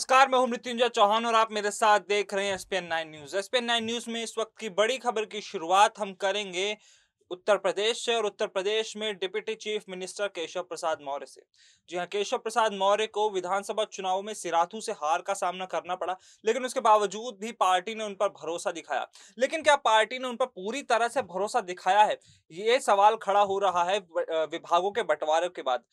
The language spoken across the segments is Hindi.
नमस्कार मैं हूं मृत्युंजय चौहान और आप मेरे साथ देख रहे हैं SPN nine news SPN nine news में इस वक्त की बड़ी खबर की शुरुआत हम करेंगे उत्तर प्रदेश से और उत्तर प्रदेश में deputy chief minister Keshav Prasad Maurya से जी हाँ केशव प्रसाद मौर्य को विधानसभा चुनाव में सिराथू से हार का सामना करना पड़ा लेकिन उसके बावजूद भी पार्टी ने उन पर भरोसा दिखाया लेकिन क्या पार्टी ने उन पर पूरी तरह से भरोसा दिखाया है ये सवाल खड़ा हो रहा है विभागों के बंटवारे के बाद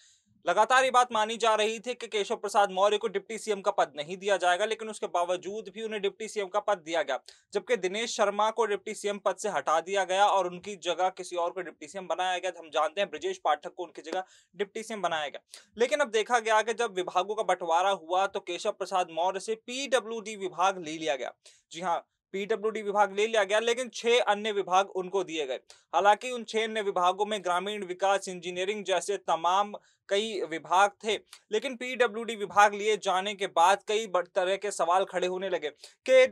लगातार ये बात मानी जा रही थी कि केशव प्रसाद मौर्य को डिप्टी सीएम का पद नहीं दिया जाएगा लेकिन उसके बावजूद भी उन्हें डिप्टी सीएम का पद दिया गया जबकि दिनेश शर्मा को डिप्टी सीएम पद से हटा दिया गया और उनकी जगह किसी और को डिप्टी सीएम बनाया गया हम जानते हैं ब्रजेश पाठक को उनकी जगह डिप्टी सीएम बनाया गया लेकिन अब देखा गया कि जब विभागों का बंटवारा हुआ तो केशव प्रसाद मौर्य से पीडब्ल्यू विभाग ले लिया गया जी हाँ पीडब्ल्यू विभाग ले लिया गया लेकिन छह अन्य विभाग उनको दिए गए हालांकि उन छह अन्य विभागों में ग्रामीण विकास इंजीनियरिंग जैसे तमाम कई विभाग थे लेकिन पीडब्ल्यूडी विभाग लिए जाने के बाद कई तरह के सवाल खड़े होने लगे के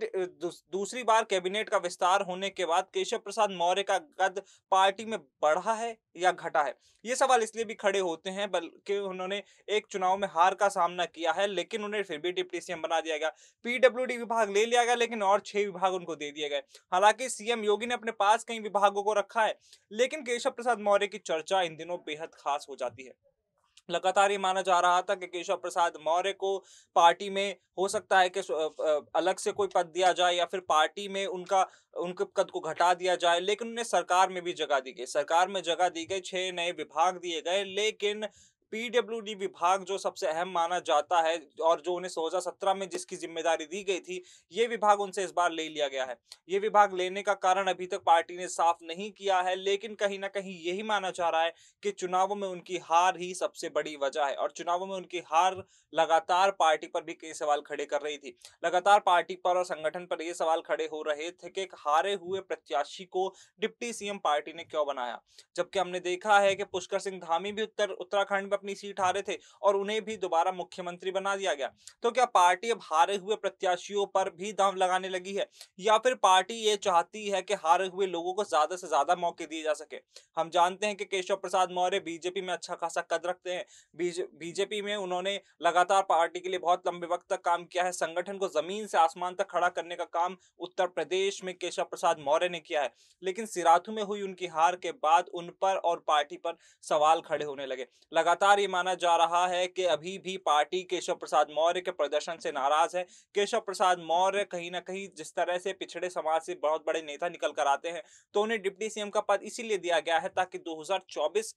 दूसरी बार कैबिनेट का विस्तार होने के बाद केशव प्रसाद मौर्य का कद पार्टी में बढ़ा है या घटा है ये सवाल इसलिए भी खड़े होते हैं बल्कि उन्होंने एक चुनाव में हार का सामना किया है लेकिन उन्हें फिर भी डिप्टी सीएम बना दिया गया पीडब्ल्यू विभाग ले लिया गया लेकिन और छह विभाग उनको दे दिए गए हालांकि सीएम योगी ने अपने पास कई विभागों को रखा है लेकिन केशव प्रसाद मौर्य की चर्चा इन दिनों बेहद खास हो जाती है लगातार ये माना जा रहा था कि केशव प्रसाद मौर्य को पार्टी में हो सकता है कि अलग से कोई पद दिया जाए या फिर पार्टी में उनका उनके पद को घटा दिया जाए लेकिन उन्हें सरकार में भी जगह दी गई सरकार में जगह दी गई छह नए विभाग दिए गए लेकिन पीडब्ल्यूडी विभाग जो सबसे अहम माना जाता है और जो उन्हें सत्रह में जिसकी जिम्मेदारी दी गई थी ये विभाग उनसे इस बार ले लिया गया है ये विभाग लेने का कारण अभी तक पार्टी ने साफ नहीं किया है लेकिन कहीं ना कहीं यही माना जा रहा है कि चुनावों में उनकी हार ही सबसे बड़ी वजह है और चुनावों में उनकी हार लगातार पार्टी पर भी कई सवाल खड़े कर रही थी लगातार पार्टी पर और संगठन पर ये सवाल खड़े हो रहे थे कि हारे हुए प्रत्याशी को डिप्टी सीएम पार्टी ने क्यों बनाया जबकि हमने देखा है कि पुष्कर सिंह धामी भी उत्तर उत्तराखंड में अपनी सीट हारे थे और उन्हें भी दोबारा मुख्यमंत्री बना दिया गया तो क्या पार्टी अब हारे हुए प्रत्याशियों पर भी दाम लगाने लगी है या फिर पार्टी ये चाहती है कि हारे हुए लोगों को ज्यादा से ज्यादा मौके दिए जा सके हम जानते हैं कि केशव प्रसाद मौर्य बीजेपी में अच्छा खासा कद रखते हैं बीजेपी में उन्होंने लगातार पार्टी के लिए बहुत लंबे वक्त तक काम किया है संगठन को जमीन से आसमान तक खड़ा करने का काम उत्तर प्रदेश में केशव प्रसाद मौर्य ने किया है लेकिन सिराथू में हुई उनकी हार के बाद उन पर और पार्टी पर सवाल खड़े होने लगे लगातार लगातार ये माना जा रहा है कि अभी भी पार्टी केशव प्रसाद मौर्य के प्रदर्शन से नाराज है केशव प्रसाद मौर्य कहीं ना कहीं जिस तरह से पिछड़े समाज से बहुत बड़े नेता निकल कर आते हैं तो उन्हें डिप्टी सीएम का पद इसीलिए दिया गया है ताकि दो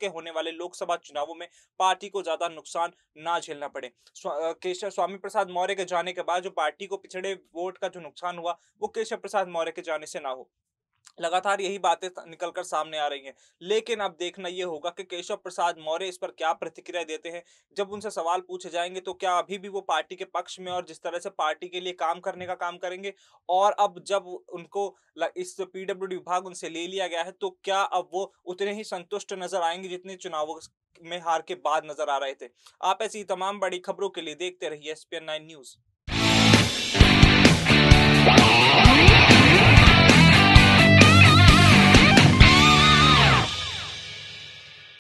के होने वाले लोकसभा चुनावों में पार्टी को ज्यादा नुकसान ना झेलना पड़े केशव स्वामी प्रसाद मौर्य के जाने के बाद जो पार्टी को पिछड़े वोट का जो नुकसान हुआ वो केशव प्रसाद मौर्य के जाने से ना हो लगातार यही बातें निकल कर सामने आ रही हैं लेकिन अब देखना ये होगा कि केशव प्रसाद मौर्य इस पर क्या प्रतिक्रिया देते हैं जब उनसे सवाल पूछे जाएंगे तो क्या अभी भी वो पार्टी के पक्ष में और जिस तरह से पार्टी के लिए काम करने का काम करेंगे और अब जब उनको इस पीडब्ल्यू विभाग उनसे ले लिया गया है तो क्या अब वो उतने ही संतुष्ट नजर आएंगे जितने चुनावों में हार के बाद नजर आ रहे थे आप ऐसी तमाम बड़ी खबरों के लिए देखते रहिए एस पी न्यूज़